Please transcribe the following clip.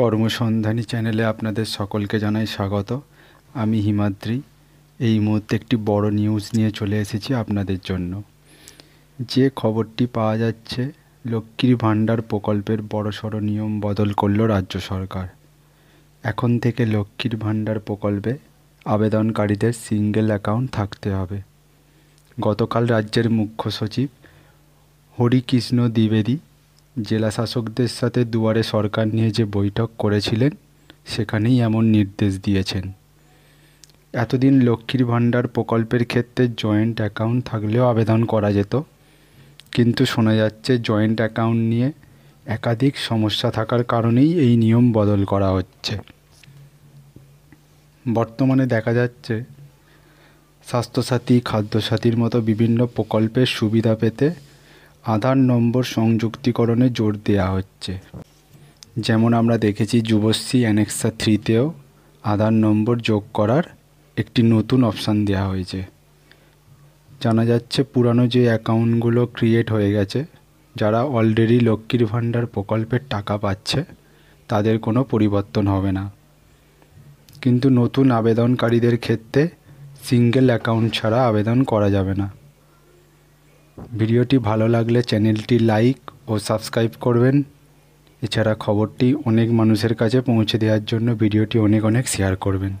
কর্মসন্ধানী চ্যানেলে আপনাদের সকলকে জানাই স্বাগত আমি হিমাদ্রি এই মুহূর্তে একটি বড় নিউজ নিয়ে চলে এসেছি আপনাদের জন্য যে খবরটি পাওয়া যাচ্ছে লক্ষ্মীর ভাণ্ডার প্রকল্পের বড়সড় নিয়ম বদল করল রাজ্য সরকার এখন থেকে লক্ষ্মীর ভাণ্ডার প্রকল্পে আবেদনকারীদের সিঙ্গেল অ্যাকাউন্ট থাকতে হবে গতকাল রাজ্যের মুখ্য সচিব হরিকৃষ্ণ দ্বিবেদী জেলাশাসকদের সাথে দুয়ারে সরকার নিয়ে যে বৈঠক করেছিলেন সেখানেই এমন নির্দেশ দিয়েছেন এতদিন লক্ষ্মীর ভাণ্ডার প্রকল্পের ক্ষেত্রে জয়েন্ট অ্যাকাউন্ট থাকলেও আবেদন করা যেত কিন্তু শোনা যাচ্ছে জয়েন্ট অ্যাকাউন্ট নিয়ে একাধিক সমস্যা থাকার কারণেই এই নিয়ম বদল করা হচ্ছে বর্তমানে দেখা যাচ্ছে স্বাস্থ্যসাথী খাদ্যসাথীর মতো বিভিন্ন প্রকল্পের সুবিধা পেতে আধার নম্বর সংযুক্তিকরণে জোর দেওয়া হচ্ছে যেমন আমরা দেখেছি যুবশ্রী অ্যানেক্সা থ্রিতেও আধার নম্বর যোগ করার একটি নতুন অপশান দেওয়া হয়েছে জানা যাচ্ছে পুরানো যে অ্যাকাউন্টগুলো ক্রিয়েট হয়ে গেছে যারা অলরেডি লক্ষ্মীর ভাণ্ডার প্রকল্পের টাকা পাচ্ছে তাদের কোনো পরিবর্তন হবে না কিন্তু নতুন আবেদনকারীদের ক্ষেত্রে সিঙ্গেল অ্যাকাউন্ট ছাড়া আবেদন করা যাবে না ভিডিওটি ভালো লাগলে চ্যানেলটি লাইক ও সাবস্ক্রাইব করবেন এছাড়া খবরটি অনেক মানুষের কাছে পৌঁছে দেওয়ার জন্য ভিডিওটি অনেক অনেক শেয়ার করবেন